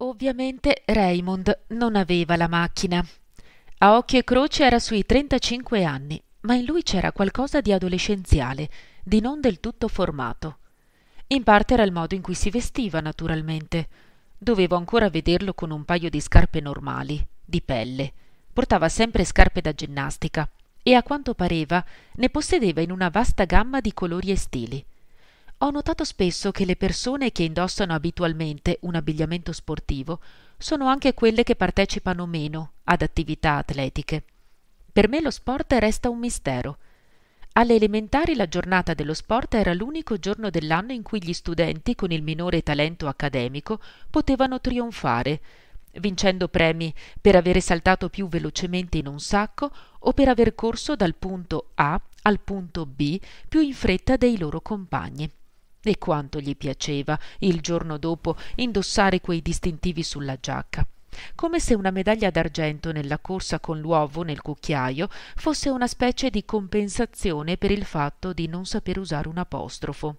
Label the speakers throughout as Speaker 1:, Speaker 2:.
Speaker 1: Ovviamente Raymond non aveva la macchina. A occhio e croce era sui 35 anni, ma in lui c'era qualcosa di adolescenziale, di non del tutto formato. In parte era il modo in cui si vestiva, naturalmente. Dovevo ancora vederlo con un paio di scarpe normali, di pelle. Portava sempre scarpe da ginnastica e a quanto pareva ne possedeva in una vasta gamma di colori e stili. Ho notato spesso che le persone che indossano abitualmente un abbigliamento sportivo sono anche quelle che partecipano meno ad attività atletiche. Per me lo sport resta un mistero. Alle elementari la giornata dello sport era l'unico giorno dell'anno in cui gli studenti con il minore talento accademico potevano trionfare, vincendo premi per avere saltato più velocemente in un sacco o per aver corso dal punto A al punto B più in fretta dei loro compagni e quanto gli piaceva il giorno dopo indossare quei distintivi sulla giacca come se una medaglia d'argento nella corsa con l'uovo nel cucchiaio fosse una specie di compensazione per il fatto di non saper usare un apostrofo.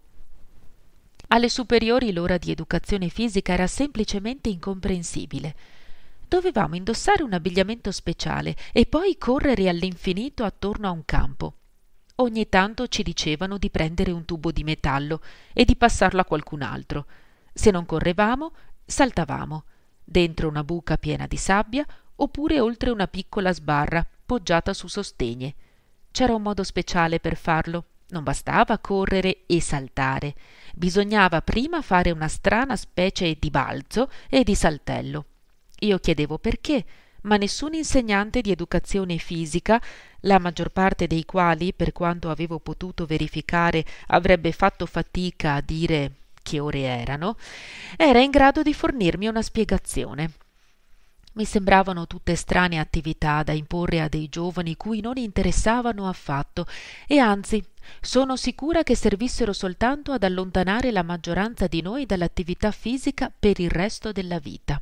Speaker 1: Alle superiori l'ora di educazione fisica era semplicemente incomprensibile. Dovevamo indossare un abbigliamento speciale e poi correre all'infinito attorno a un campo ogni tanto ci dicevano di prendere un tubo di metallo e di passarlo a qualcun altro. Se non correvamo, saltavamo dentro una buca piena di sabbia oppure oltre una piccola sbarra poggiata su sostegne. C'era un modo speciale per farlo. Non bastava correre e saltare. Bisognava prima fare una strana specie di balzo e di saltello. Io chiedevo perché, ma nessun insegnante di educazione fisica, la maggior parte dei quali, per quanto avevo potuto verificare, avrebbe fatto fatica a dire che ore erano, era in grado di fornirmi una spiegazione. Mi sembravano tutte strane attività da imporre a dei giovani cui non interessavano affatto e anzi sono sicura che servissero soltanto ad allontanare la maggioranza di noi dall'attività fisica per il resto della vita.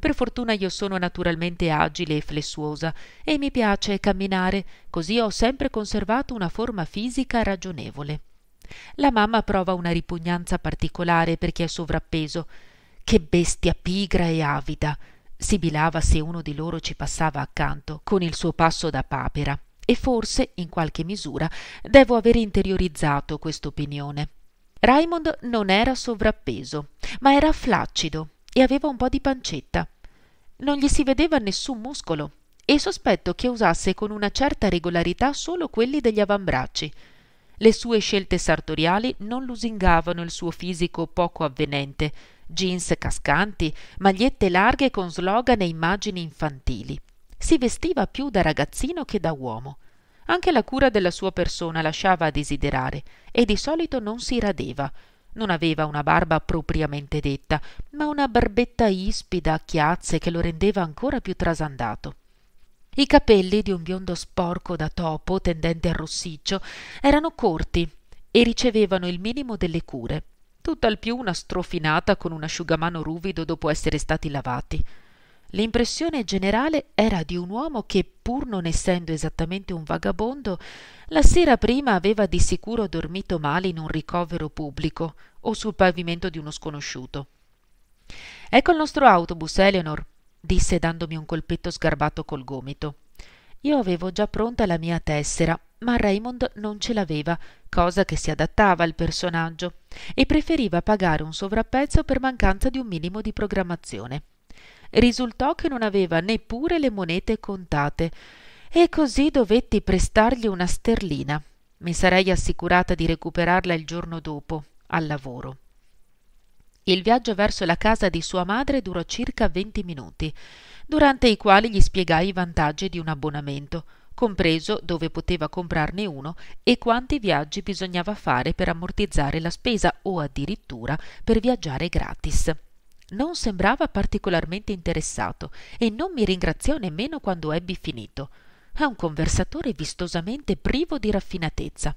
Speaker 1: Per fortuna io sono naturalmente agile e flessuosa e mi piace camminare, così ho sempre conservato una forma fisica ragionevole. La mamma prova una ripugnanza particolare per chi è sovrappeso. Che bestia pigra e avida! sibilava se uno di loro ci passava accanto con il suo passo da papera e forse in qualche misura devo aver interiorizzato quest'opinione. Raymond non era sovrappeso, ma era flaccido e aveva un po di pancetta. Non gli si vedeva nessun muscolo e sospetto che usasse con una certa regolarità solo quelli degli avambracci. Le sue scelte sartoriali non lusingavano il suo fisico poco avvenente, jeans cascanti, magliette larghe con slogan e immagini infantili. Si vestiva più da ragazzino che da uomo. Anche la cura della sua persona lasciava a desiderare e di solito non si radeva. Non aveva una barba propriamente detta, ma una barbetta ispida a chiazze che lo rendeva ancora più trasandato. I capelli di un biondo sporco da topo tendente al rossiccio erano corti e ricevevano il minimo delle cure, tutt'al più una strofinata con un asciugamano ruvido dopo essere stati lavati. L'impressione generale era di un uomo che, pur non essendo esattamente un vagabondo, la sera prima aveva di sicuro dormito male in un ricovero pubblico o sul pavimento di uno sconosciuto. Ecco il nostro autobus, Eleanor, disse dandomi un colpetto sgarbato col gomito. Io avevo già pronta la mia tessera, ma Raymond non ce l'aveva, cosa che si adattava al personaggio, e preferiva pagare un sovrapprezzo per mancanza di un minimo di programmazione. Risultò che non aveva neppure le monete contate, e così dovetti prestargli una sterlina. Mi sarei assicurata di recuperarla il giorno dopo, al lavoro. Il viaggio verso la casa di sua madre durò circa venti minuti, durante i quali gli spiegai i vantaggi di un abbonamento, compreso dove poteva comprarne uno e quanti viaggi bisognava fare per ammortizzare la spesa o addirittura per viaggiare gratis. Non sembrava particolarmente interessato e non mi ringraziò nemmeno quando ebbi finito. È un conversatore vistosamente privo di raffinatezza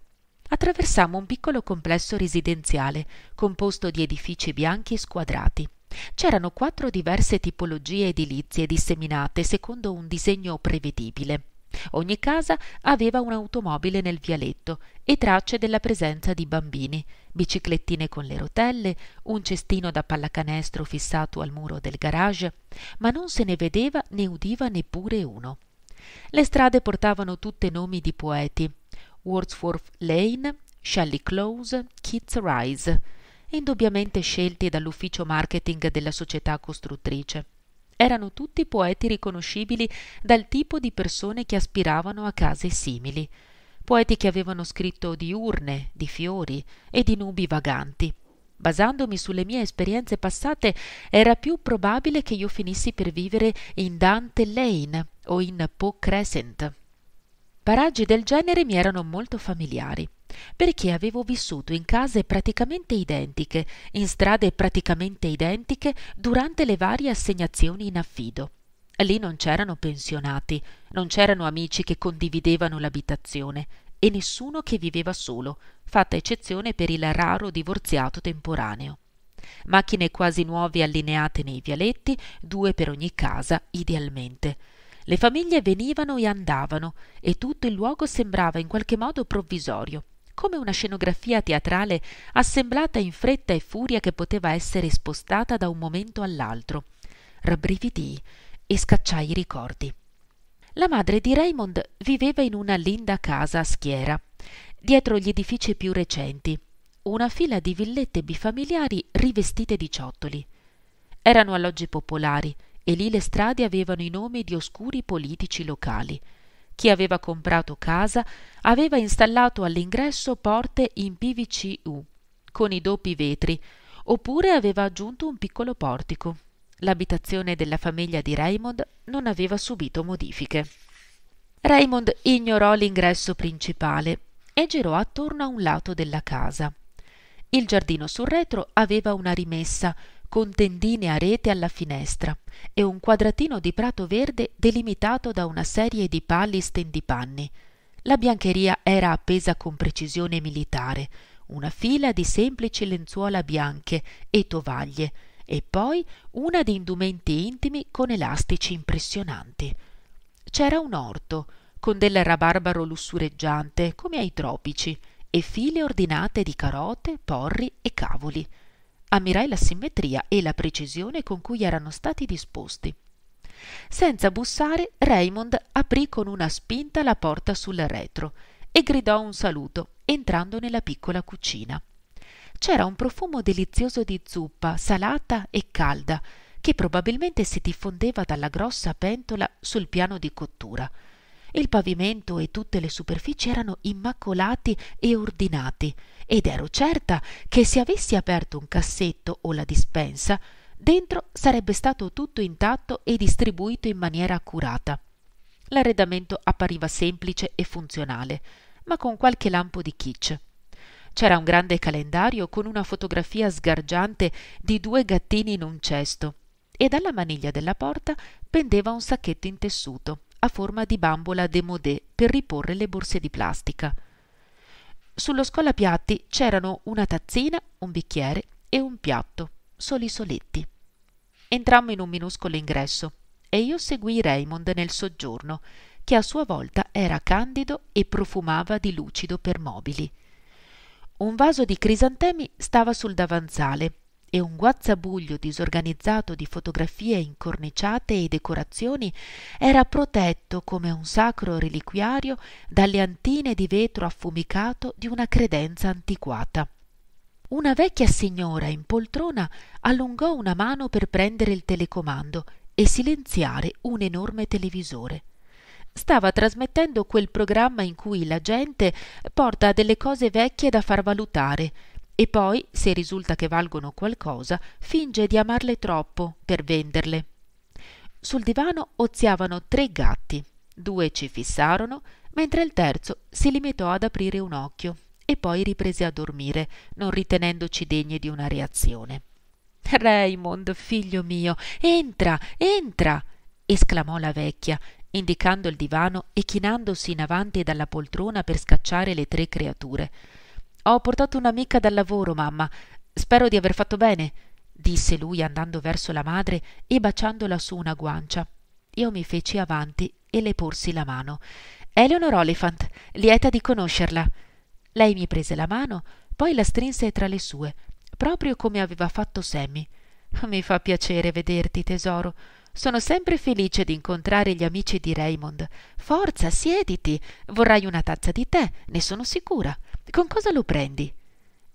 Speaker 1: attraversammo un piccolo complesso residenziale, composto di edifici bianchi squadrati. C'erano quattro diverse tipologie edilizie disseminate secondo un disegno prevedibile. Ogni casa aveva un'automobile nel vialetto e tracce della presenza di bambini, biciclettine con le rotelle, un cestino da pallacanestro fissato al muro del garage, ma non se ne vedeva né udiva neppure uno. Le strade portavano tutte nomi di poeti, Wordsworth Lane, Shelley Close, Keats Rise, indubbiamente scelti dall'ufficio marketing della società costruttrice. Erano tutti poeti riconoscibili dal tipo di persone che aspiravano a case simili, poeti che avevano scritto di urne, di fiori e di nubi vaganti. Basandomi sulle mie esperienze passate, era più probabile che io finissi per vivere in Dante Lane o in Poe Crescent. Paraggi del genere mi erano molto familiari, perché avevo vissuto in case praticamente identiche, in strade praticamente identiche durante le varie assegnazioni in affido. Lì non c'erano pensionati, non c'erano amici che condividevano l'abitazione e nessuno che viveva solo, fatta eccezione per il raro divorziato temporaneo. Macchine quasi nuove allineate nei vialetti, due per ogni casa idealmente le famiglie venivano e andavano, e tutto il luogo sembrava in qualche modo provvisorio, come una scenografia teatrale assemblata in fretta e furia che poteva essere spostata da un momento all'altro. Rabbrividii e scacciai i ricordi. La madre di Raymond viveva in una linda casa a schiera, dietro gli edifici più recenti, una fila di villette bifamiliari rivestite di ciottoli. Erano alloggi popolari, e lì le strade avevano i nomi di oscuri politici locali. Chi aveva comprato casa aveva installato all'ingresso porte in PVCU con i doppi vetri, oppure aveva aggiunto un piccolo portico. L'abitazione della famiglia di Raymond non aveva subito modifiche. Raymond ignorò l'ingresso principale e girò attorno a un lato della casa. Il giardino sul retro aveva una rimessa con tendine a rete alla finestra e un quadratino di prato verde delimitato da una serie di pali stendipanni. La biancheria era appesa con precisione militare, una fila di semplici lenzuola bianche e tovaglie, e poi una di indumenti intimi con elastici impressionanti. C'era un orto, con del rabarbaro lussureggiante, come ai tropici, e file ordinate di carote, porri e cavoli ammirai la simmetria e la precisione con cui erano stati disposti. Senza bussare, Raymond aprì con una spinta la porta sul retro e gridò un saluto entrando nella piccola cucina. C'era un profumo delizioso di zuppa salata e calda che probabilmente si diffondeva dalla grossa pentola sul piano di cottura il pavimento e tutte le superfici erano immacolati e ordinati, ed ero certa che se avessi aperto un cassetto o la dispensa, dentro sarebbe stato tutto intatto e distribuito in maniera accurata. L'arredamento appariva semplice e funzionale, ma con qualche lampo di kitsch. C'era un grande calendario con una fotografia sgargiante di due gattini in un cesto e dalla maniglia della porta pendeva un sacchetto in tessuto a forma di bambola démodé per riporre le borse di plastica. Sullo scolapiatti c'erano una tazzina, un bicchiere e un piatto, soli soletti. Entrammo in un minuscolo ingresso e io seguii Raymond nel soggiorno, che a sua volta era candido e profumava di lucido per mobili. Un vaso di crisantemi stava sul davanzale e un guazzabuglio disorganizzato di fotografie incorniciate e decorazioni era protetto come un sacro reliquiario dalle antine di vetro affumicato di una credenza antiquata. Una vecchia signora in poltrona allungò una mano per prendere il telecomando e silenziare un enorme televisore stava trasmettendo quel programma in cui la gente porta delle cose vecchie da far valutare e poi, se risulta che valgono qualcosa, finge di amarle troppo per venderle. Sul divano oziavano tre gatti. Due ci fissarono, mentre il terzo si limitò ad aprire un occhio e poi riprese a dormire, non ritenendoci degni di una reazione. Raymond, figlio mio, entra, entra! esclamò la vecchia, indicando il divano e chinandosi in avanti dalla poltrona per scacciare le tre creature. Ho portato un'amica dal lavoro, mamma. Spero di aver fatto bene, disse lui andando verso la madre e baciandola su una guancia. Io mi feci avanti e le porsi la mano. Eleanor Oliphant, lieta di conoscerla. Lei mi prese la mano, poi la strinse tra le sue, proprio come aveva fatto Sammy. Mi fa piacere vederti, tesoro. Sono sempre felice di incontrare gli amici di Raymond. Forza, siediti. Vorrai una tazza di tè, ne sono sicura. Con cosa lo prendi?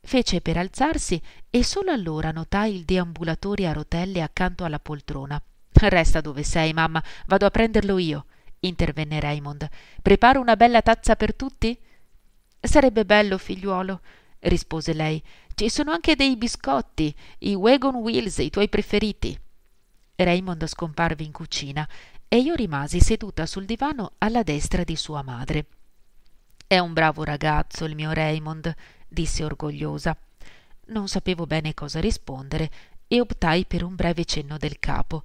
Speaker 1: Fece per alzarsi e solo allora notai il deambulatore a rotelle accanto alla poltrona. Resta dove sei, mamma, vado a prenderlo io, intervenne Raymond. Preparo una bella tazza per tutti? Sarebbe bello, figliuolo, rispose lei. Ci sono anche dei biscotti, i wagon wheels, i tuoi preferiti. Raymond scomparve in cucina e io rimasi seduta sul divano alla destra di sua madre. È un bravo ragazzo il mio Raymond, disse orgogliosa. Non sapevo bene cosa rispondere e optai per un breve cenno del capo.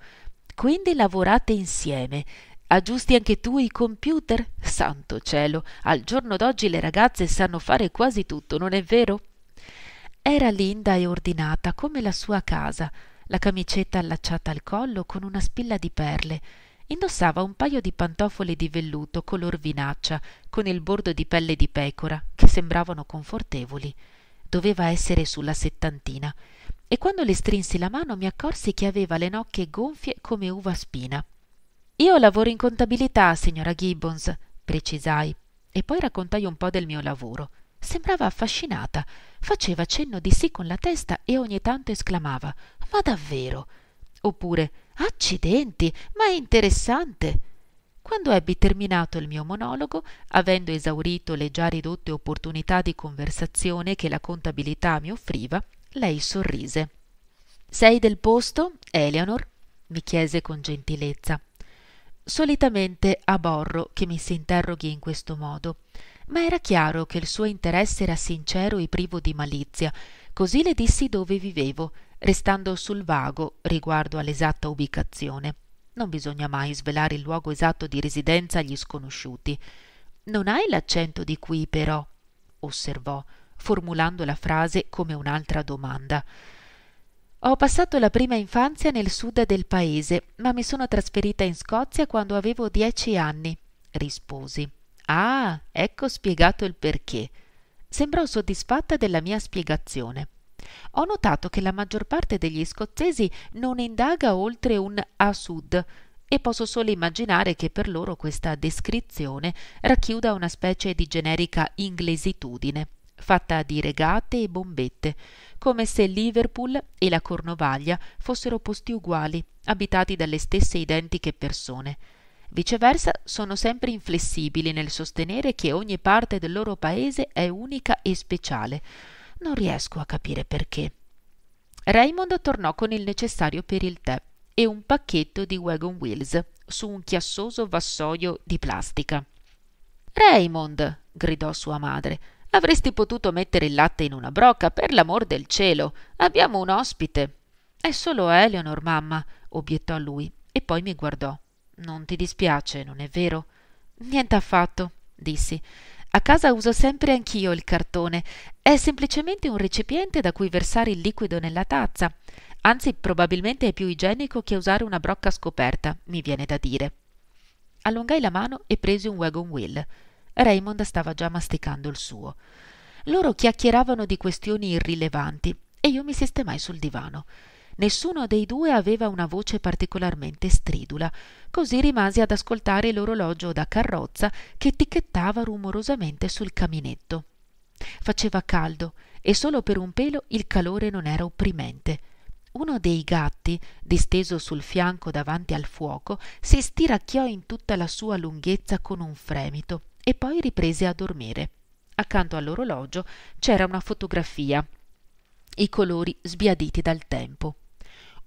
Speaker 1: Quindi lavorate insieme. Aggiusti anche tu i computer? Santo cielo, al giorno d'oggi le ragazze sanno fare quasi tutto, non è vero? Era linda e ordinata come la sua casa, la camicetta allacciata al collo con una spilla di perle. Indossava un paio di pantofole di velluto color vinaccia, con il bordo di pelle di pecora, che sembravano confortevoli. Doveva essere sulla settantina, e quando le strinsi la mano mi accorsi che aveva le nocche gonfie come uva spina. Io lavoro in contabilità, signora Gibbons, precisai, e poi raccontai un po' del mio lavoro. Sembrava affascinata, faceva cenno di sì con la testa e ogni tanto esclamava ma davvero? Oppure accidenti, ma è interessante. Quando ebbi terminato il mio monologo, avendo esaurito le già ridotte opportunità di conversazione che la contabilità mi offriva, lei sorrise. Sei del posto, Eleanor? mi chiese con gentilezza. Solitamente aborro che mi si interroghi in questo modo, ma era chiaro che il suo interesse era sincero e privo di malizia, così le dissi dove vivevo restando sul vago riguardo all'esatta ubicazione. Non bisogna mai svelare il luogo esatto di residenza agli sconosciuti. Non hai l'accento di qui, però, osservò, formulando la frase come un'altra domanda. Ho passato la prima infanzia nel sud del paese, ma mi sono trasferita in Scozia quando avevo dieci anni, risposi. Ah, ecco spiegato il perché. Sembrò soddisfatta della mia spiegazione. Ho notato che la maggior parte degli scozzesi non indaga oltre un a sud e posso solo immaginare che per loro questa descrizione racchiuda una specie di generica inglesitudine fatta di regate e bombette, come se Liverpool e la Cornovaglia fossero posti uguali, abitati dalle stesse identiche persone. Viceversa, sono sempre inflessibili nel sostenere che ogni parte del loro paese è unica e speciale. Non riesco a capire perché. Raymond tornò con il necessario per il tè e un pacchetto di wagon wheels su un chiassoso vassoio di plastica. Raymond, gridò sua madre, avresti potuto mettere il latte in una brocca, per l'amor del cielo. Abbiamo un ospite. È solo Eleanor, mamma, obiettò lui, e poi mi guardò. Non ti dispiace, non è vero? Niente affatto, dissi. A casa uso sempre anch'io il cartone. È semplicemente un recipiente da cui versare il liquido nella tazza. Anzi, probabilmente è più igienico che usare una brocca scoperta, mi viene da dire. Allungai la mano e presi un wagon wheel. Raymond stava già masticando il suo. Loro chiacchieravano di questioni irrilevanti e io mi sistemai sul divano. Nessuno dei due aveva una voce particolarmente stridula, così rimasi ad ascoltare l'orologio da carrozza che ticchettava rumorosamente sul caminetto. Faceva caldo e solo per un pelo il calore non era opprimente. Uno dei gatti, disteso sul fianco davanti al fuoco, si stiracchiò in tutta la sua lunghezza con un fremito e poi riprese a dormire. Accanto all'orologio c'era una fotografia, i colori sbiaditi dal tempo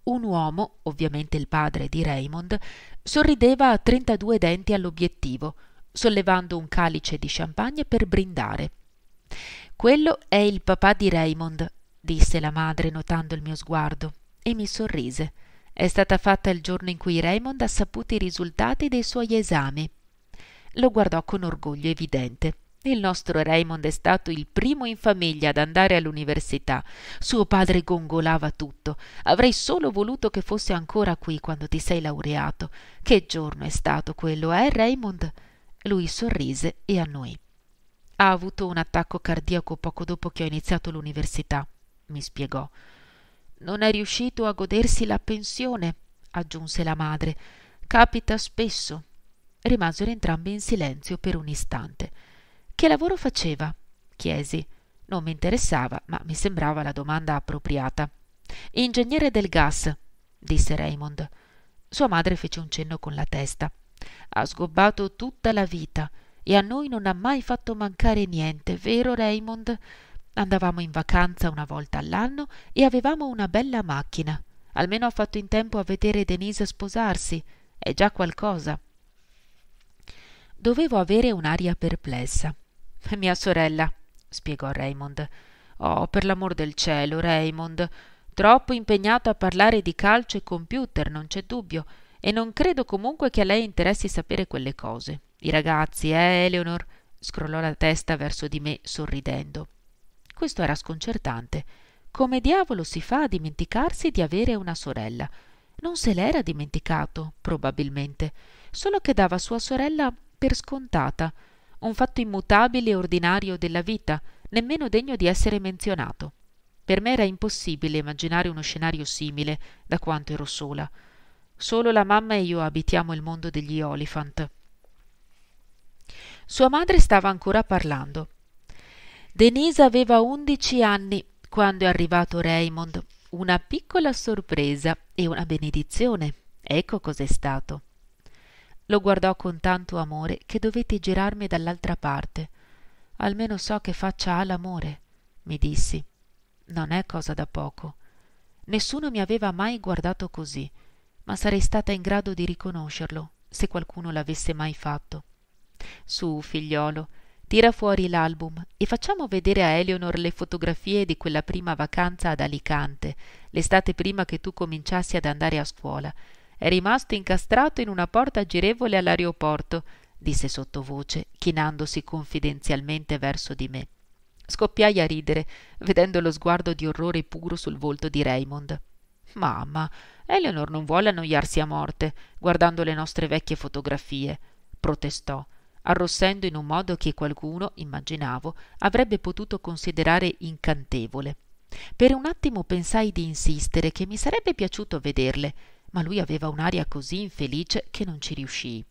Speaker 1: un uomo, ovviamente il padre di Raymond, sorrideva a 32 denti all'obiettivo, sollevando un calice di champagne per brindare. Quello è il papà di Raymond, disse la madre notando il mio sguardo, e mi sorrise. È stata fatta il giorno in cui Raymond ha saputo i risultati dei suoi esami. Lo guardò con orgoglio evidente. Il nostro Raymond è stato il primo in famiglia ad andare all'università. Suo padre gongolava tutto. Avrei solo voluto che fosse ancora qui quando ti sei laureato. Che giorno è stato quello, eh, Raymond? Lui sorrise e annui. Ha avuto un attacco cardiaco poco dopo che ho iniziato l'università, mi spiegò. Non è riuscito a godersi la pensione, aggiunse la madre. Capita spesso. Rimasero entrambi in silenzio per un istante. Che lavoro faceva? chiesi. Non mi interessava, ma mi sembrava la domanda appropriata. Ingegnere del gas, disse Raymond. Sua madre fece un cenno con la testa. Ha sgobbato tutta la vita e a noi non ha mai fatto mancare niente, vero Raymond? Andavamo in vacanza una volta all'anno e avevamo una bella macchina. Almeno ha fatto in tempo a vedere Denise sposarsi. È già qualcosa. Dovevo avere un'aria perplessa mia sorella spiegò Raymond. Oh, per l'amor del cielo, Raymond. Troppo impegnato a parlare di calcio e computer, non c'è dubbio, e non credo comunque che a lei interessi sapere quelle cose. I ragazzi, eh, Eleonor? scrollò la testa verso di me, sorridendo. Questo era sconcertante. Come diavolo si fa a dimenticarsi di avere una sorella? Non se l'era dimenticato, probabilmente, solo che dava sua sorella per scontata un fatto immutabile e ordinario della vita, nemmeno degno di essere menzionato. Per me era impossibile immaginare uno scenario simile, da quanto ero sola. Solo la mamma e io abitiamo il mondo degli Oliphant. Sua madre stava ancora parlando. Denise aveva undici anni quando è arrivato Raymond. Una piccola sorpresa e una benedizione. Ecco cos'è stato lo guardò con tanto amore che dovetti girarmi dall'altra parte almeno so che faccia ha l'amore mi dissi non è cosa da poco nessuno mi aveva mai guardato così ma sarei stata in grado di riconoscerlo se qualcuno l'avesse mai fatto su figliuolo tira fuori l'album e facciamo vedere a Eleonor le fotografie di quella prima vacanza ad Alicante l'estate prima che tu cominciassi ad andare a scuola è rimasto incastrato in una porta girevole all'aeroporto, disse sottovoce, chinandosi confidenzialmente verso di me. Scoppiai a ridere, vedendo lo sguardo di orrore puro sul volto di Raymond. Mamma, Eleanor non vuole annoiarsi a morte, guardando le nostre vecchie fotografie, protestò, arrossendo in un modo che qualcuno, immaginavo, avrebbe potuto considerare incantevole. Per un attimo pensai di insistere che mi sarebbe piaciuto vederle, ma lui aveva un'aria così infelice che non ci riuscii.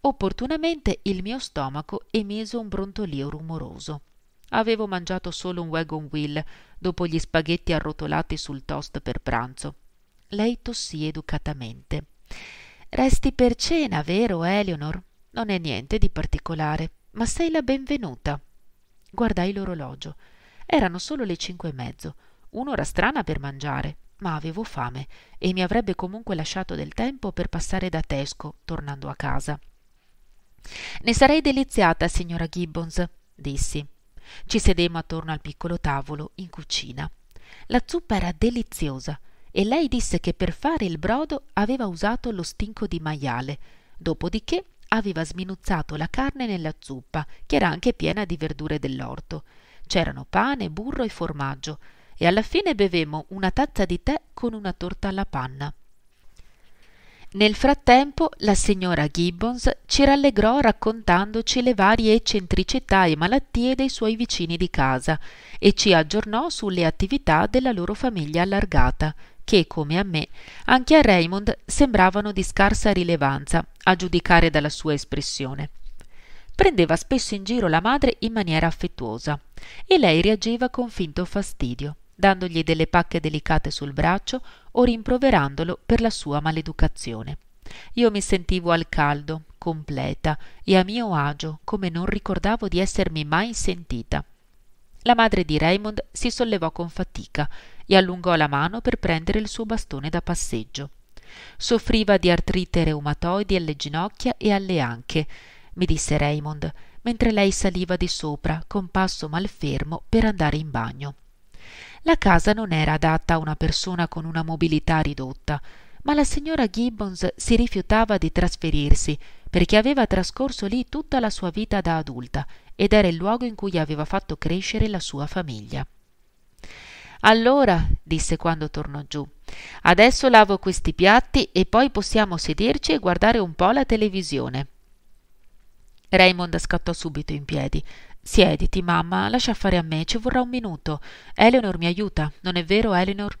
Speaker 1: Opportunamente il mio stomaco emise un brontolio rumoroso. Avevo mangiato solo un wagon wheel dopo gli spaghetti arrotolati sul toast per pranzo. Lei tossì educatamente. Resti per cena, vero, Eleonor? Non è niente di particolare, ma sei la benvenuta. Guardai l'orologio. Erano solo le cinque e mezzo. Un'ora strana per mangiare ma avevo fame e mi avrebbe comunque lasciato del tempo per passare da Tesco, tornando a casa. Ne sarei deliziata, signora Gibbons, dissi. Ci sedemmo attorno al piccolo tavolo in cucina. La zuppa era deliziosa e lei disse che per fare il brodo aveva usato lo stinco di maiale, dopodiché aveva sminuzzato la carne nella zuppa, che era anche piena di verdure dell'orto. C'erano pane, burro e formaggio e alla fine bevemmo una tazza di tè con una torta alla panna. Nel frattempo la signora Gibbons ci rallegrò raccontandoci le varie eccentricità e malattie dei suoi vicini di casa e ci aggiornò sulle attività della loro famiglia allargata, che, come a me, anche a Raymond sembravano di scarsa rilevanza, a giudicare dalla sua espressione. Prendeva spesso in giro la madre in maniera affettuosa e lei reagiva con finto fastidio dandogli delle pacche delicate sul braccio o rimproverandolo per la sua maleducazione. Io mi sentivo al caldo, completa e a mio agio, come non ricordavo di essermi mai sentita. La madre di Raymond si sollevò con fatica e allungò la mano per prendere il suo bastone da passeggio. Soffriva di artrite reumatoidi alle ginocchia e alle anche, mi disse Raymond, mentre lei saliva di sopra con passo malfermo per andare in bagno la casa non era adatta a una persona con una mobilità ridotta, ma la signora Gibbons si rifiutava di trasferirsi perché aveva trascorso lì tutta la sua vita da adulta ed era il luogo in cui aveva fatto crescere la sua famiglia. Allora, disse quando tornò giù, adesso lavo questi piatti e poi possiamo sederci e guardare un po' la televisione. Raymond scattò subito in piedi, Siediti, mamma, lascia fare a me, ci vorrà un minuto. Eleanor mi aiuta, non è vero, Eleanor?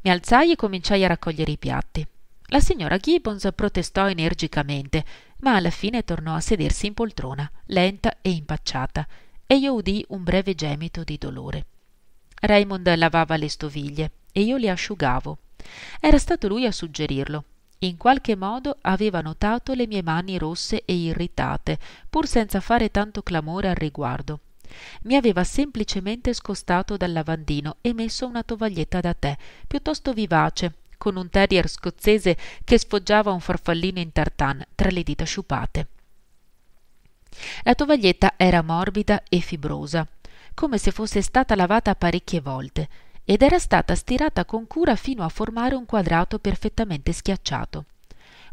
Speaker 1: Mi alzai e cominciai a raccogliere i piatti. La signora Gibbons protestò energicamente, ma alla fine tornò a sedersi in poltrona, lenta e impacciata, e io udii un breve gemito di dolore. Raymond lavava le stoviglie e io le asciugavo. Era stato lui a suggerirlo, in qualche modo aveva notato le mie mani rosse e irritate, pur senza fare tanto clamore al riguardo. Mi aveva semplicemente scostato dal lavandino e messo una tovaglietta da tè, piuttosto vivace, con un terrier scozzese che sfoggiava un farfallino in tartan tra le dita sciupate. La tovaglietta era morbida e fibrosa, come se fosse stata lavata parecchie volte ed era stata stirata con cura fino a formare un quadrato perfettamente schiacciato.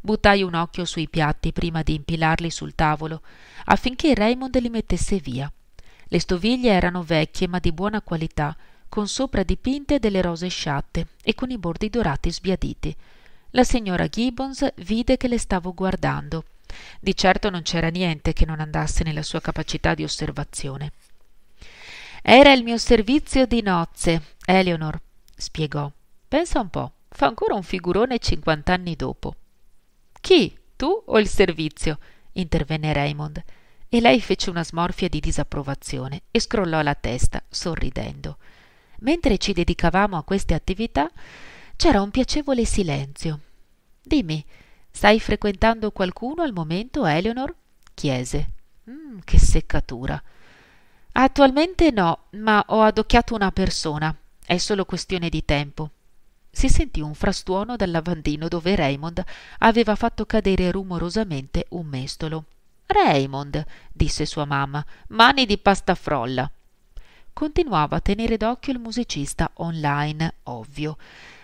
Speaker 1: Buttai un occhio sui piatti prima di impilarli sul tavolo, affinché Raymond li mettesse via. Le stoviglie erano vecchie ma di buona qualità, con sopra dipinte delle rose sciatte e con i bordi dorati sbiaditi. La signora Gibbons vide che le stavo guardando. Di certo non c'era niente che non andasse nella sua capacità di osservazione. Era il mio servizio di nozze, Eleonor, spiegò, pensa un po', fa ancora un figurone cinquant'anni dopo. Chi? Tu o il servizio? intervenne Raymond. E lei fece una smorfia di disapprovazione e scrollò la testa, sorridendo. Mentre ci dedicavamo a queste attività, c'era un piacevole silenzio. Dimmi, stai frequentando qualcuno al momento, Eleonor? chiese. Mm, che seccatura. Attualmente no, ma ho adocchiato una persona, è solo questione di tempo. Si sentì un frastuono dal lavandino dove Raymond aveva fatto cadere rumorosamente un mestolo. Raymond, disse sua mamma, mani di pasta frolla. Continuava a tenere d'occhio il musicista online, ovvio,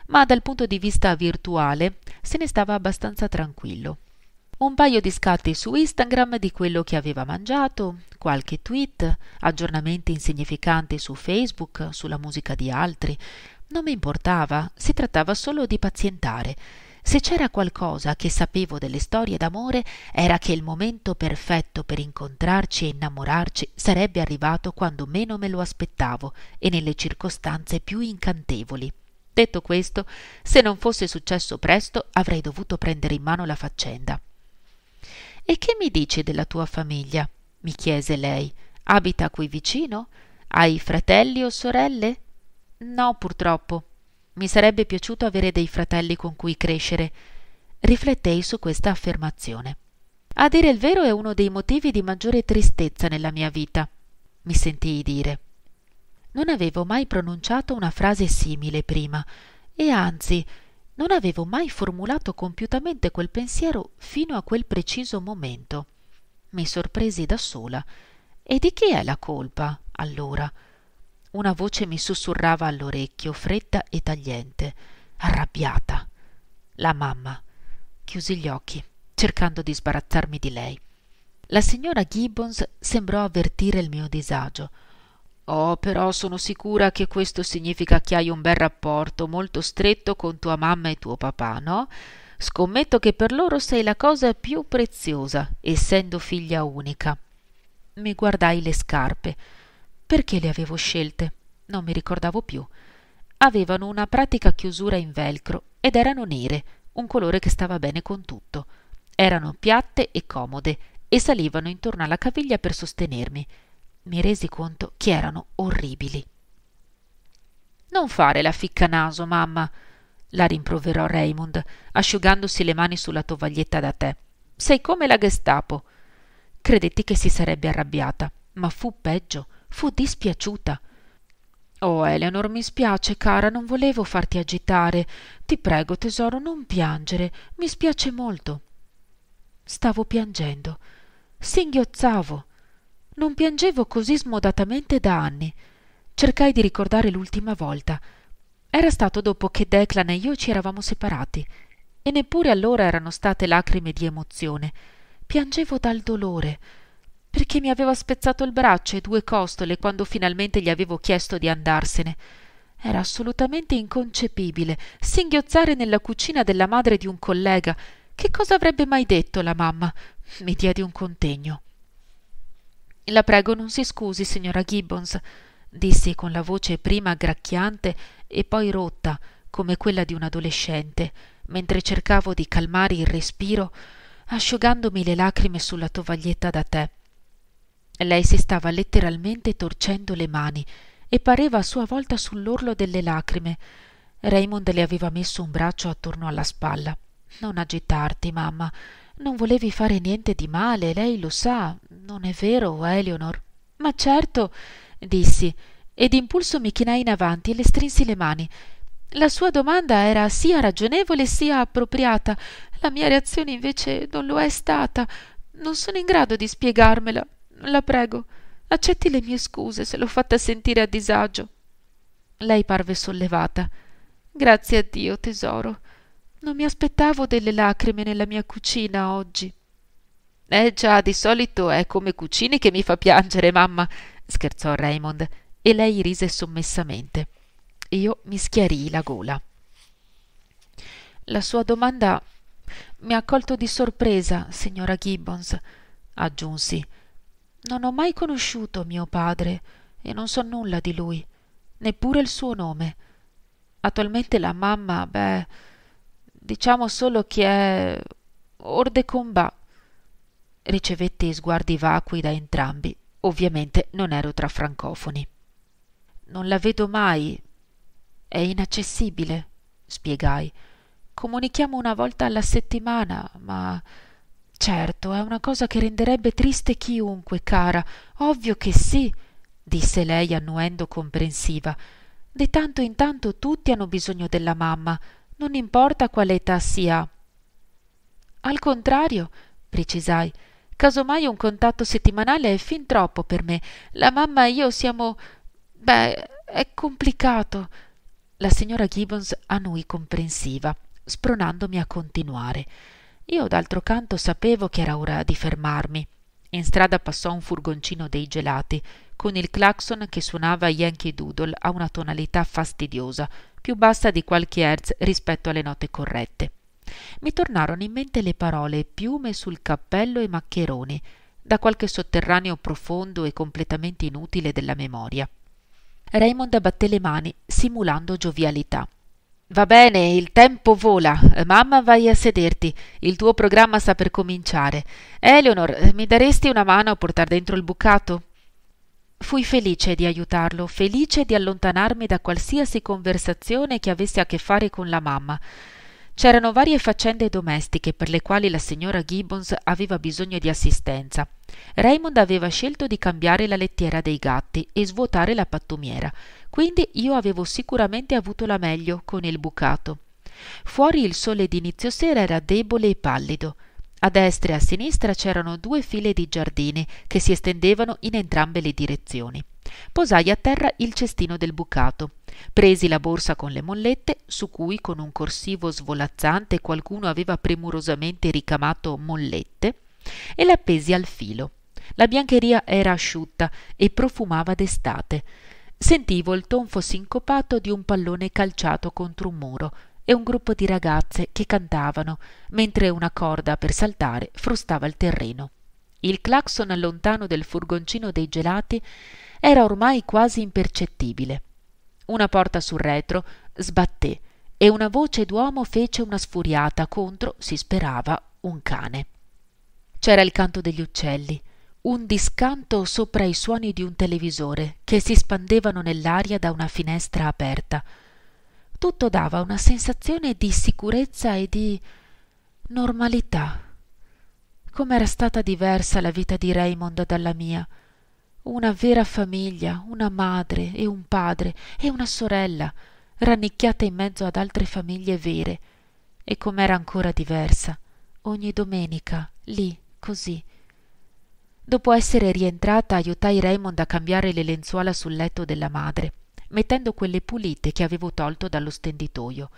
Speaker 1: ma dal punto di vista virtuale se ne stava abbastanza tranquillo un paio di scatti su Instagram di quello che aveva mangiato, qualche tweet, aggiornamenti insignificanti su Facebook, sulla musica di altri. Non mi importava, si trattava solo di pazientare. Se c'era qualcosa che sapevo delle storie d'amore era che il momento perfetto per incontrarci e innamorarci sarebbe arrivato quando meno me lo aspettavo e nelle circostanze più incantevoli. Detto questo, se non fosse successo presto avrei dovuto prendere in mano la faccenda. E che mi dici della tua famiglia? mi chiese lei. Abita qui vicino? Hai fratelli o sorelle? No, purtroppo. Mi sarebbe piaciuto avere dei fratelli con cui crescere. Riflettei su questa affermazione. A dire il vero è uno dei motivi di maggiore tristezza nella mia vita, mi sentii dire. Non avevo mai pronunciato una frase simile prima, e anzi, non avevo mai formulato compiutamente quel pensiero fino a quel preciso momento mi sorpresi da sola. E di chi è la colpa, allora? Una voce mi sussurrava all'orecchio, fredda e tagliente, arrabbiata. La mamma. Chiusi gli occhi, cercando di sbarazzarmi di lei. La signora Gibbons sembrò avvertire il mio disagio. Oh, però sono sicura che questo significa che hai un bel rapporto molto stretto con tua mamma e tuo papà, no? Scommetto che per loro sei la cosa più preziosa, essendo figlia unica. Mi guardai le scarpe. Perché le avevo scelte? Non mi ricordavo più. Avevano una pratica chiusura in velcro ed erano nere, un colore che stava bene con tutto. Erano piatte e comode e salivano intorno alla caviglia per sostenermi. Mi resi conto che erano orribili. Non fare la ficcanaso, mamma la rimproverò Raymond, asciugandosi le mani sulla tovaglietta da tè. Sei come la Gestapo. Credetti che si sarebbe arrabbiata, ma fu peggio, fu dispiaciuta. Oh, Eleanor, mi spiace, cara, non volevo farti agitare. Ti prego, tesoro, non piangere. Mi spiace molto. Stavo piangendo. Singhiozzavo. Non piangevo così smodatamente da anni. Cercai di ricordare l'ultima volta era stato dopo che Declan e io ci eravamo separati, e neppure allora erano state lacrime di emozione. Piangevo dal dolore, perché mi aveva spezzato il braccio e due costole quando finalmente gli avevo chiesto di andarsene. Era assolutamente inconcepibile singhiozzare nella cucina della madre di un collega. Che cosa avrebbe mai detto la mamma? Mi diedi un contegno. La prego non si scusi, signora Gibbons, dissi con la voce prima gracchiante e poi rotta come quella di un adolescente mentre cercavo di calmare il respiro asciugandomi le lacrime sulla tovaglietta da tè lei si stava letteralmente torcendo le mani e pareva a sua volta sull'orlo delle lacrime Raymond le aveva messo un braccio attorno alla spalla non agitarti mamma non volevi fare niente di male lei lo sa non è vero Eleonor? ma certo dissi e d'impulso mi chinai in avanti e le strinsi le mani. La sua domanda era sia ragionevole sia appropriata. La mia reazione invece non lo è stata. Non sono in grado di spiegarmela. La prego, accetti le mie scuse se l'ho fatta sentire a disagio. Lei parve sollevata. Grazie a Dio, tesoro. Non mi aspettavo delle lacrime nella mia cucina oggi. Eh già, di solito è come cucini che mi fa piangere, mamma, scherzò Raymond e lei rise sommessamente. Io mi schiarii la gola. La sua domanda mi ha colto di sorpresa, signora Gibbons, aggiunsi. Non ho mai conosciuto mio padre e non so nulla di lui, neppure il suo nome. Attualmente la mamma, beh, diciamo solo che è orde de combat. Ricevetti sguardi vacui da entrambi. Ovviamente non ero tra francofoni non la vedo mai. È inaccessibile, spiegai. Comunichiamo una volta alla settimana, ma. Certo, è una cosa che renderebbe triste chiunque, cara. Ovvio che sì, disse lei annuendo comprensiva. Di tanto in tanto tutti hanno bisogno della mamma, non importa quale età sia. Al contrario, precisai, casomai un contatto settimanale è fin troppo per me. La mamma e io siamo Beh, è complicato. La signora Gibbons annui comprensiva, spronandomi a continuare. Io d'altro canto sapevo che era ora di fermarmi. In strada passò un furgoncino dei gelati, con il clacson che suonava Yankee Doodle a una tonalità fastidiosa, più bassa di qualche hertz rispetto alle note corrette. Mi tornarono in mente le parole piume sul cappello e maccheroni, da qualche sotterraneo profondo e completamente inutile della memoria. Raymond batté le mani, simulando giovialità. Va bene, il tempo vola. Mamma, vai a sederti. Il tuo programma sta per cominciare. Eleonor, mi daresti una mano a portar dentro il bucato? Fui felice di aiutarlo, felice di allontanarmi da qualsiasi conversazione che avesse a che fare con la mamma. C'erano varie faccende domestiche per le quali la signora Gibbons aveva bisogno di assistenza. Raymond aveva scelto di cambiare la lettiera dei gatti e svuotare la pattumiera, quindi io avevo sicuramente avuto la meglio con il bucato. Fuori il sole d'inizio sera era debole e pallido. A destra e a sinistra c'erano due file di giardini che si estendevano in entrambe le direzioni posai a terra il cestino del bucato. Presi la borsa con le mollette, su cui con un corsivo svolazzante qualcuno aveva premurosamente ricamato mollette, e appesi al filo. La biancheria era asciutta e profumava d'estate. Sentivo il tonfo sincopato di un pallone calciato contro un muro e un gruppo di ragazze che cantavano, mentre una corda per saltare frustava il terreno. Il clacson lontano del furgoncino dei gelati era ormai quasi impercettibile. Una porta sul retro sbatté e una voce d'uomo fece una sfuriata contro, si sperava, un cane. C'era il canto degli uccelli, un discanto sopra i suoni di un televisore che si spandevano nell'aria da una finestra aperta. Tutto dava una sensazione di sicurezza e di normalità com'era stata diversa la vita di Raymond dalla mia. Una vera famiglia, una madre e un padre e una sorella, rannicchiata in mezzo ad altre famiglie vere. E com'era ancora diversa, ogni domenica, lì, così. Dopo essere rientrata, aiutai Raymond a cambiare le lenzuola sul letto della madre, mettendo quelle pulite che avevo tolto dallo stenditoio.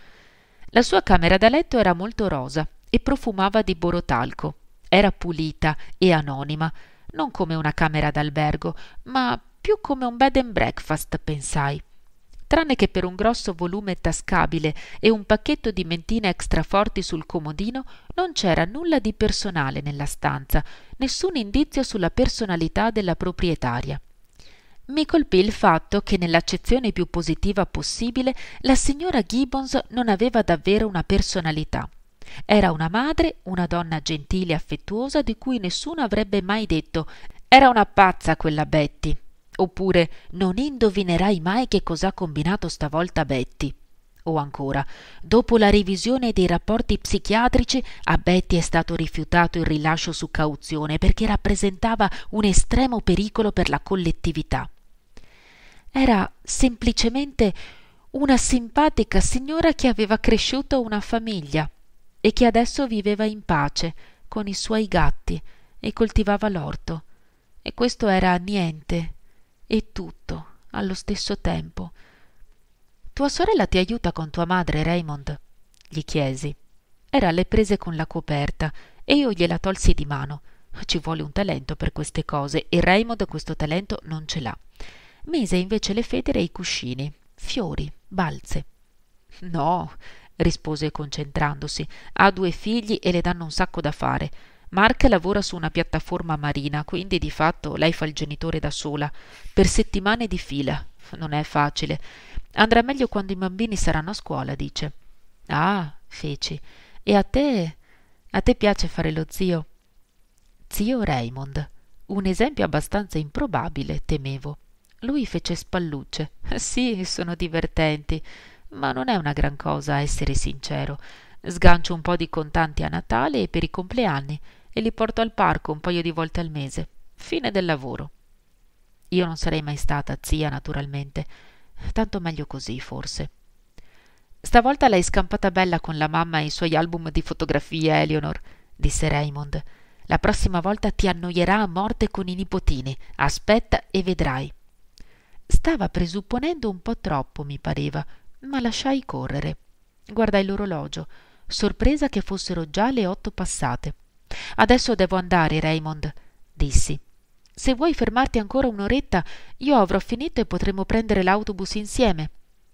Speaker 1: La sua camera da letto era molto rosa e profumava di borotalco era pulita e anonima, non come una camera d'albergo, ma più come un bed and breakfast, pensai. Tranne che per un grosso volume tascabile e un pacchetto di mentine extraforti sul comodino, non c'era nulla di personale nella stanza, nessun indizio sulla personalità della proprietaria. Mi colpì il fatto che nell'accezione più positiva possibile la signora Gibbons non aveva davvero una personalità. Era una madre, una donna gentile e affettuosa di cui nessuno avrebbe mai detto era una pazza quella Betty. Oppure non indovinerai mai che cos'ha combinato stavolta Betty. O ancora, dopo la revisione dei rapporti psichiatrici, a Betty è stato rifiutato il rilascio su cauzione perché rappresentava un estremo pericolo per la collettività. Era semplicemente una simpatica signora che aveva cresciuto una famiglia e che adesso viveva in pace con i suoi gatti e coltivava l'orto. E questo era niente e tutto allo stesso tempo. Tua sorella ti aiuta con tua madre, Raymond? gli chiesi. Era alle prese con la coperta e io gliela tolsi di mano. Ci vuole un talento per queste cose e Raymond questo talento non ce l'ha. Mise invece le federe e i cuscini, fiori, balze. No, rispose concentrandosi. Ha due figli e le danno un sacco da fare. Mark lavora su una piattaforma marina, quindi di fatto lei fa il genitore da sola, per settimane di fila. Non è facile. Andrà meglio quando i bambini saranno a scuola, dice. Ah, feci. E a te? A te piace fare lo zio? Zio Raymond. Un esempio abbastanza improbabile, temevo. Lui fece spallucce. Sì, sono divertenti ma non è una gran cosa essere sincero. Sgancio un po' di contanti a Natale e per i compleanni e li porto al parco un paio di volte al mese. Fine del lavoro. Io non sarei mai stata zia, naturalmente. Tanto meglio così, forse. Stavolta l'hai scampata bella con la mamma e i suoi album di fotografie, Eleonor, disse Raymond. La prossima volta ti annoierà a morte con i nipotini. Aspetta e vedrai. Stava presupponendo un po' troppo, mi pareva, ma lasciai correre. Guardai l'orologio, sorpresa che fossero già le otto passate. Adesso devo andare, Raymond, dissi. Se vuoi fermarti ancora un'oretta, io avrò finito e potremo prendere l'autobus insieme.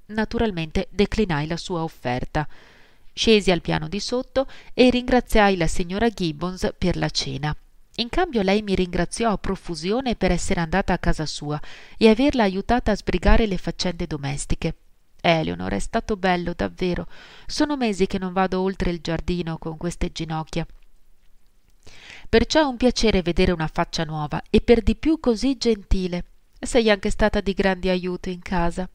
Speaker 1: Naturalmente declinai la sua offerta. Scesi al piano di sotto e ringraziai la signora Gibbons per la cena. In cambio lei mi ringraziò a profusione per essere andata a casa sua e averla aiutata a sbrigare le faccende domestiche. Eleonor è stato bello davvero sono mesi che non vado oltre il giardino con queste ginocchia perciò è un piacere vedere una faccia nuova e per di più così gentile sei anche stata di grande aiuto in casa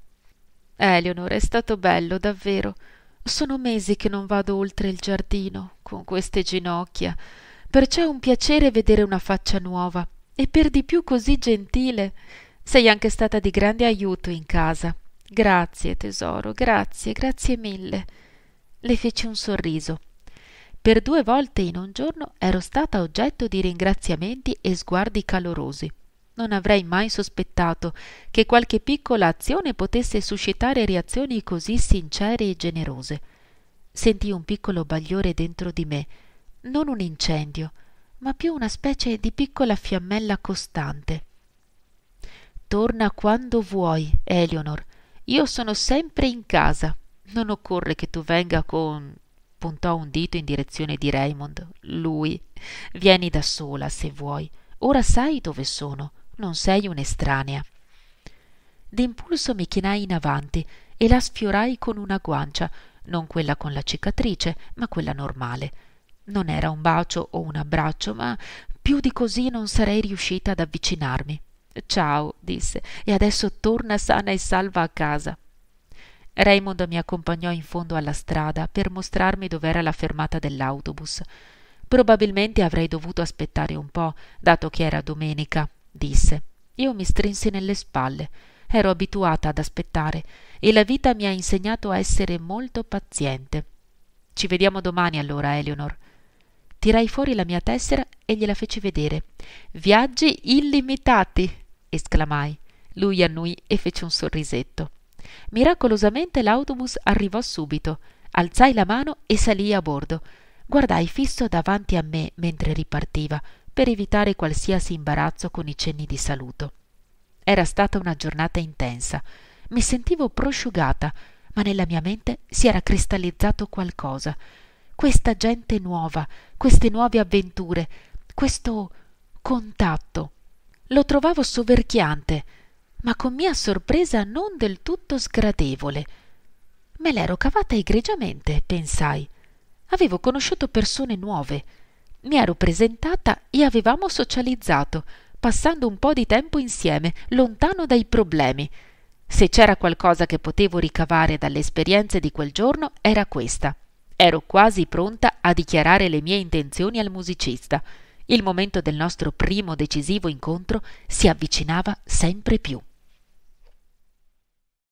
Speaker 1: Eleonor è stato bello davvero sono mesi che non vado oltre il giardino con queste ginocchia perciò è un piacere vedere una faccia nuova e per di più così gentile sei anche stata di grande aiuto in casa Grazie, tesoro, grazie, grazie mille. Le feci un sorriso. Per due volte in un giorno ero stata oggetto di ringraziamenti e sguardi calorosi. Non avrei mai sospettato che qualche piccola azione potesse suscitare reazioni così sincere e generose. Sentii un piccolo bagliore dentro di me, non un incendio, ma più una specie di piccola fiammella costante. Torna quando vuoi, Eleonor, io sono sempre in casa. Non occorre che tu venga con puntò un dito in direzione di Raymond. Lui. Vieni da sola, se vuoi. Ora sai dove sono. Non sei un'estranea. D'impulso mi chinai in avanti e la sfiorai con una guancia, non quella con la cicatrice, ma quella normale. Non era un bacio o un abbraccio, ma più di così non sarei riuscita ad avvicinarmi. Ciao, disse, e adesso torna sana e salva a casa. Raymond mi accompagnò in fondo alla strada per mostrarmi dov'era la fermata dell'autobus. Probabilmente avrei dovuto aspettare un po', dato che era domenica, disse. Io mi strinsi nelle spalle. Ero abituata ad aspettare e la vita mi ha insegnato a essere molto paziente. Ci vediamo domani allora, Eleonor. Tirai fuori la mia tessera e gliela feci vedere. Viaggi illimitati esclamai. Lui annui e fece un sorrisetto. Miracolosamente l'autobus arrivò subito. Alzai la mano e salii a bordo. Guardai fisso davanti a me mentre ripartiva, per evitare qualsiasi imbarazzo con i cenni di saluto. Era stata una giornata intensa. Mi sentivo prosciugata, ma nella mia mente si era cristallizzato qualcosa. Questa gente nuova, queste nuove avventure, questo contatto lo trovavo soverchiante, ma con mia sorpresa non del tutto sgradevole. Me l'ero cavata egregiamente, pensai. Avevo conosciuto persone nuove. Mi ero presentata e avevamo socializzato, passando un po' di tempo insieme, lontano dai problemi. Se c'era qualcosa che potevo ricavare dalle esperienze di quel giorno era questa. Ero quasi pronta a dichiarare le mie intenzioni al musicista. Il momento del nostro primo decisivo incontro si avvicinava sempre più.